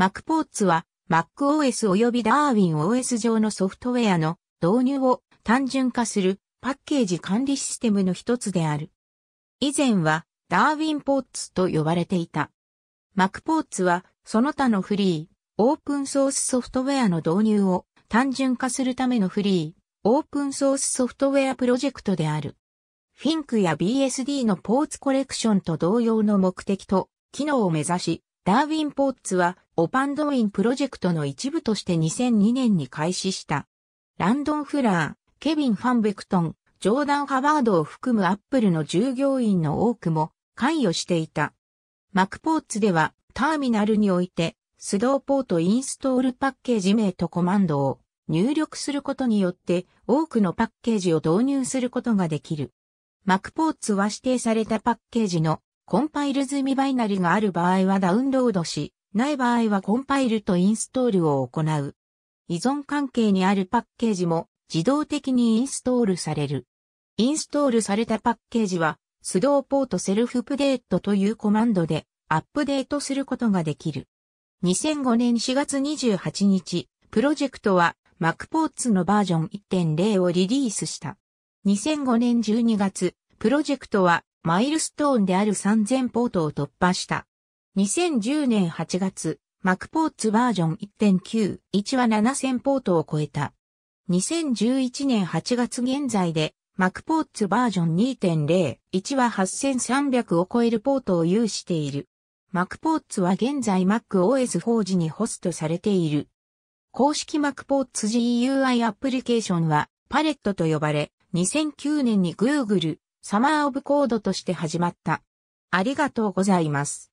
マクポーツは MacOS 及び DarwinOS 上のソフトウェアの導入を単純化するパッケージ管理システムの一つである。以前はダーウィンポーツと呼ばれていた。m p o ポーツはその他のフリー、オープンソースソフトウェアの導入を単純化するためのフリー、オープンソースソフトウェアプロジェクトである。Fink や BSD のポーツコレクションと同様の目的と機能を目指し、ダーウィン・ポーツは、オパンドウィンプロジェクトの一部として2002年に開始した。ランドン・フラー、ケビン・ファンベクトン、ジョーダン・ハワードを含むアップルの従業員の多くも関与していた。マクポーツでは、ターミナルにおいて、スドーポートインストールパッケージ名とコマンドを入力することによって多くのパッケージを導入することができる。マクポーツは指定されたパッケージのコンパイル済みバイナリがある場合はダウンロードし、ない場合はコンパイルとインストールを行う。依存関係にあるパッケージも自動的にインストールされる。インストールされたパッケージは、スドーポートセルフプデートというコマンドでアップデートすることができる。2005年4月28日、プロジェクトは MacPorts のバージョン1.0をリリースした。2005年12月、プロジェクトはマイルストーンである3000ポートを突破した。2010年8月、マクポーツバージョン1.91は7000ポートを超えた。2011年8月現在で、マクポーツバージョン2.01は8300を超えるポートを有している。マクポーツは現在 m a c o s 法時にホストされている。公式マクポーツ GUI アプリケーションはパレットと呼ばれ、2009年に Google、サマーオブコードとして始まった。ありがとうございます。